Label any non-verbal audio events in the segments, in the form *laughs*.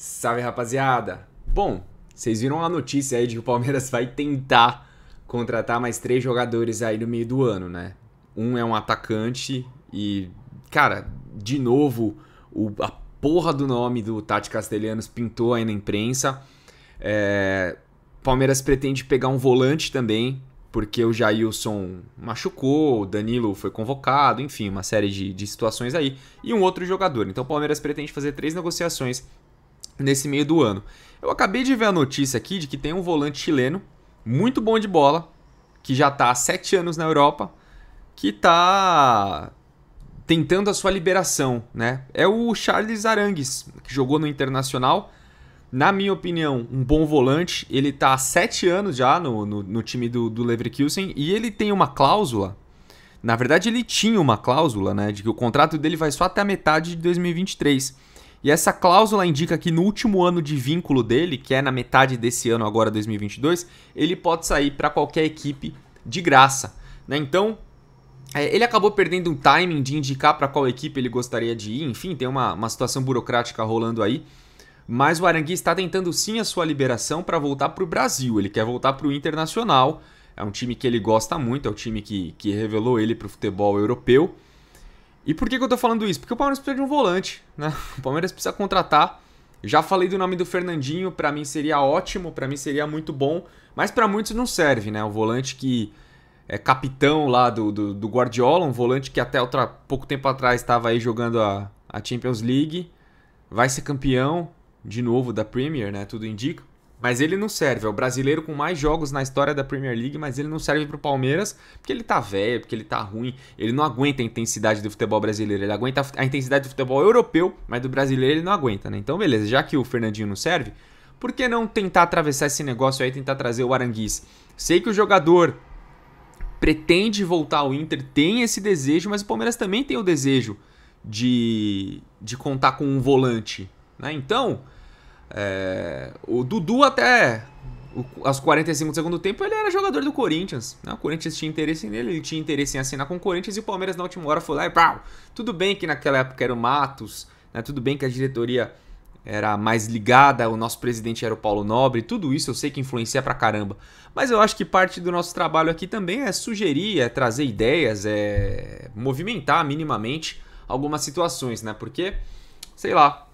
Salve rapaziada! Bom, vocês viram a notícia aí de que o Palmeiras vai tentar contratar mais três jogadores aí no meio do ano, né? Um é um atacante e, cara, de novo, o, a porra do nome do Tati Castelhanos pintou aí na imprensa. É, Palmeiras pretende pegar um volante também, porque o Jailson machucou, o Danilo foi convocado, enfim, uma série de, de situações aí. E um outro jogador. Então o Palmeiras pretende fazer três negociações nesse meio do ano. Eu acabei de ver a notícia aqui de que tem um volante chileno muito bom de bola, que já está há sete anos na Europa, que está tentando a sua liberação. Né? É o Charles Arangues, que jogou no Internacional. Na minha opinião, um bom volante. Ele está há sete anos já no, no, no, time do, do Leverkusen e ele tem uma cláusula. Na verdade, ele tinha uma cláusula, né? De que o contrato dele vai só até a metade de 2023. E essa cláusula indica que no último ano de vínculo dele, que é na metade desse ano agora 2022, ele pode sair para qualquer equipe de graça. Né? Então, é, ele acabou perdendo um timing de indicar para qual equipe ele gostaria de ir, enfim, tem uma, uma situação burocrática rolando aí. Mas o Arangui está tentando sim a sua liberação para voltar para o Brasil, ele quer voltar para o Internacional, é um time que ele gosta muito, é o time que, que revelou ele para o futebol europeu. E por que, que eu tô falando isso? Porque o Palmeiras precisa de um volante, né? *laughs* O Palmeiras precisa contratar. Já falei do nome do Fernandinho, para mim seria ótimo, para mim seria muito bom, mas para muitos não serve, né? O volante que é capitão lá do, do, do Guardiola, um volante que até outra, pouco tempo atrás estava aí jogando a, a Champions League, vai ser campeão de novo da Premier, né? Tudo indica. Mas ele não serve, é o brasileiro com mais jogos na história da Premier League, mas ele não serve pro Palmeiras porque ele tá velho, porque ele tá ruim, ele não aguenta a intensidade do futebol brasileiro, ele aguenta a intensidade do futebol europeu, mas do brasileiro ele não aguenta, né? Então, beleza, já que o Fernandinho não serve, por que não tentar atravessar esse negócio aí, tentar trazer o Aranguiz? Sei que o jogador pretende voltar ao Inter, tem esse desejo, mas o Palmeiras também tem o desejo de, de contar com um volante, né? Então é, o Dudu até aos 45 do segundo tempo ele era jogador do Corinthians. Né? O Corinthians tinha interesse nele, ele tinha interesse em assinar com o Corinthians e o Palmeiras na última hora foi lá e pau. Tudo bem que naquela época era o Matos, né? tudo bem que a diretoria era mais ligada, o nosso presidente era o Paulo Nobre, tudo isso eu sei que influencia pra caramba. Mas eu acho que parte do nosso trabalho aqui também é sugerir, é trazer ideias, é movimentar minimamente algumas situações, né? Porque, sei lá,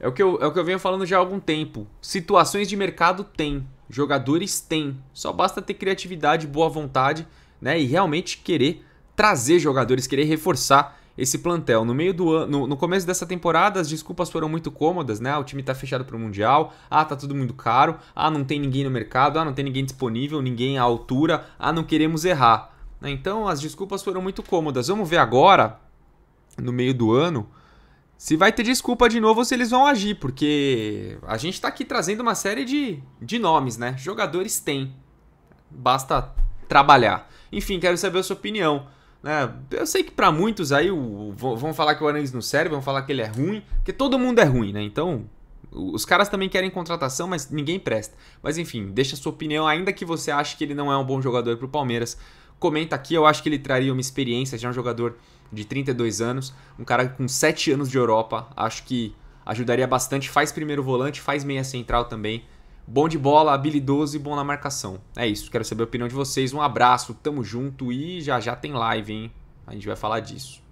é o, que eu, é o que eu venho falando já há algum tempo. Situações de mercado tem, jogadores tem. Só basta ter criatividade, boa vontade, né? E realmente querer trazer jogadores, querer reforçar esse plantel. No meio do ano, no, começo dessa temporada, as desculpas foram muito cômodas, né? Ah, o time tá fechado pro mundial. Ah, tá tudo muito caro. Ah, não tem ninguém no mercado. Ah, não tem ninguém disponível, ninguém à altura. Ah, não queremos errar. Então, as desculpas foram muito cômodas. Vamos ver agora, no meio do ano, se vai ter desculpa de novo ou se eles vão agir, porque a gente está aqui trazendo uma série de, de nomes, né? Jogadores têm, basta trabalhar. Enfim, quero saber a sua opinião. Né? Eu sei que para muitos aí o, vão falar que o Arangues não serve, vão falar que ele é ruim, porque todo mundo é ruim, né? Então, os caras também querem contratação, mas ninguém presta. Mas enfim, deixa a sua opinião, ainda que você ache que ele não é um bom jogador para o Palmeiras comenta aqui, eu acho que ele traria uma experiência, já é um jogador de 32 anos, um cara com 7 anos de Europa, acho que ajudaria bastante, faz primeiro volante, faz meia central também, bom de bola, habilidoso e bom na marcação. É isso, quero saber a opinião de vocês, um abraço, tamo junto e já já tem live, hein? A gente vai falar disso.